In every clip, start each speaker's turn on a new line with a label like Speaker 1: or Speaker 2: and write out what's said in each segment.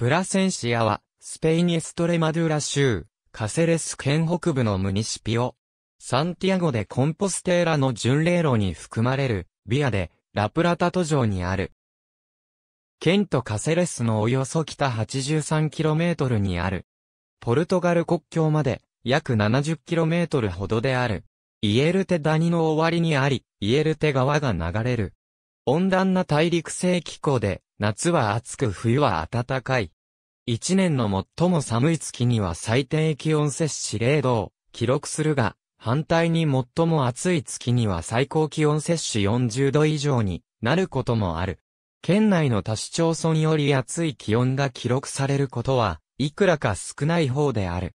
Speaker 1: プラセンシアは、スペインエストレマドゥラ州、カセレス県北部のムニシピオ。サンティアゴでコンポステーラの巡礼路に含まれる、ビアで、ラプラタ都城にある。県とカセレスのおよそ北 83km にある。ポルトガル国境まで、約 70km ほどである。イエルテ谷の終わりにあり、イエルテ川が流れる。温暖な大陸性気候で、夏は暑く冬は暖かい。一年の最も寒い月には最低気温摂氏0度を記録するが、反対に最も暑い月には最高気温摂氏40度以上になることもある。県内の多市町村より暑い気温が記録されることは、いくらか少ない方である。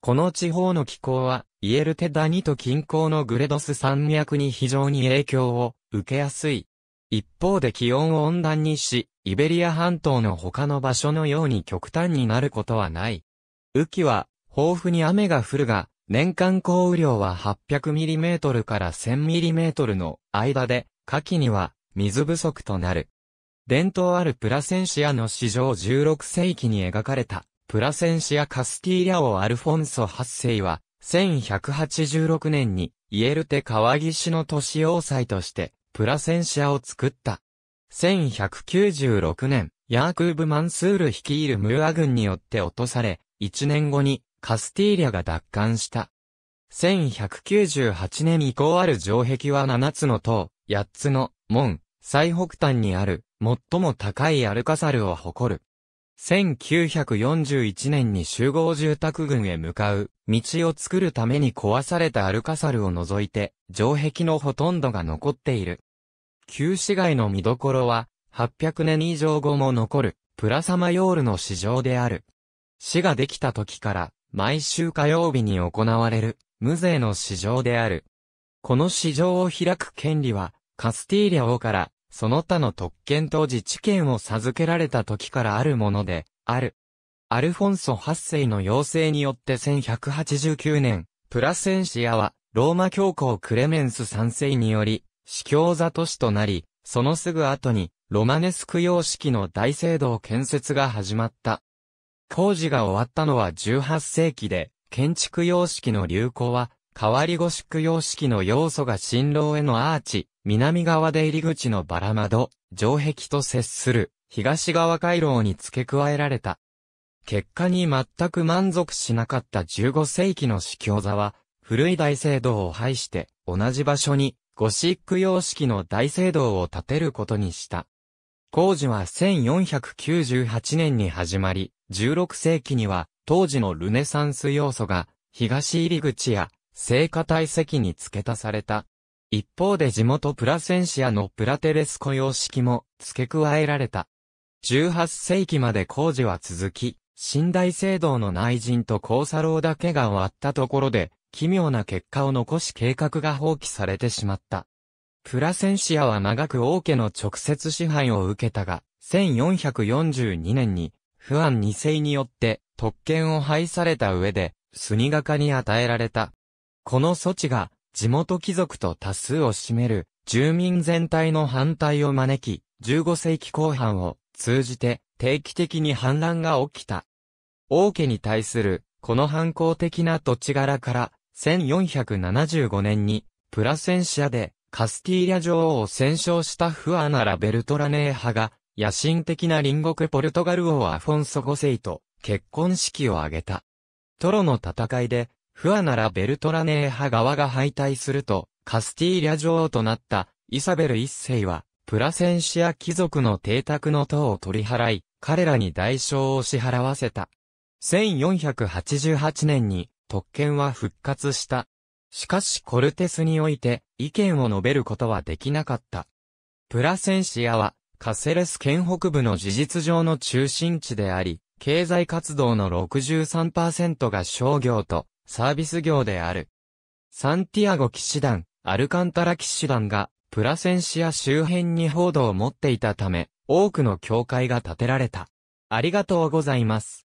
Speaker 1: この地方の気候は、イエルテダニと近郊のグレドス山脈に非常に影響を受けやすい。一方で気温を温暖にし、イベリア半島の他の場所のように極端になることはない。雨季は、豊富に雨が降るが、年間降雨量は 800mm から 1000mm の間で、夏季には水不足となる。伝統あるプラセンシアの史上16世紀に描かれた、プラセンシア・カスティーリャ王アルフォンソ8世は、1186年に、イエルテ川岸の都市要塞として、プラセンシアを作った。1196年、ヤークーブ・マンスール率いるムーア軍によって落とされ、1年後にカスティーリャが奪還した。1198年以降ある城壁は7つの塔、8つの門、最北端にある、最も高いアルカサルを誇る。1941年に集合住宅群へ向かう、道を作るために壊されたアルカサルを除いて、城壁のほとんどが残っている。旧市街の見どころは、800年以上後も残る、プラサマヨールの市場である。市ができた時から、毎週火曜日に行われる、無税の市場である。この市場を開く権利は、カスティーリャ王から、その他の特権と自治権を授けられた時からあるもので、ある。アルフォンソ8世の要請によって1189年、プラセンシアは、ローマ教皇クレメンス3世により、司教座都市となり、そのすぐ後に、ロマネスク様式の大聖堂建設が始まった。工事が終わったのは18世紀で、建築様式の流行は、変わりゴシック様式の要素が新郎へのアーチ、南側で入り口のバラ窓、城壁と接する、東側回廊に付け加えられた。結果に全く満足しなかった15世紀の司教座は、古い大聖堂を排して、同じ場所にゴシック様式の大聖堂を建てることにした。工事は1498年に始まり、16世紀には当時のルネサンス要素が東入り口や聖火体積に付け足された。一方で地元プラセンシアのプラテレスコ様式も付け加えられた。18世紀まで工事は続き、新大聖堂の内陣と交差楼だけが終わったところで、奇妙な結果を残し計画が放棄されてしまった。プラセンシアは長く王家の直接支配を受けたが、1442年に、不安二世によって特権を廃された上で、スニガカに与えられた。この措置が、地元貴族と多数を占める、住民全体の反対を招き、15世紀後半を通じて定期的に反乱が起きた。王家に対する、この反抗的な土地柄から、1475年に、プラセンシアで、カスティーリャ女王を戦勝したフアナラ・ベルトラネー派が、野心的な隣国ポルトガル王アフォンソ5世と結婚式を挙げた。トロの戦いで、フアナラ・ベルトラネー派側が敗退すると、カスティーリャ女王となったイサベル一世は、プラセンシア貴族の邸宅の塔を取り払い、彼らに代償を支払わせた。1488年に特権は復活した。しかしコルテスにおいて意見を述べることはできなかった。プラセンシアはカセレス県北部の事実上の中心地であり、経済活動の63%が商業とサービス業である。サンティアゴ騎士団、アルカンタラ騎士団がプラセンシア周辺に報道を持っていたため、多くの教会が建てられた。ありがとうございます。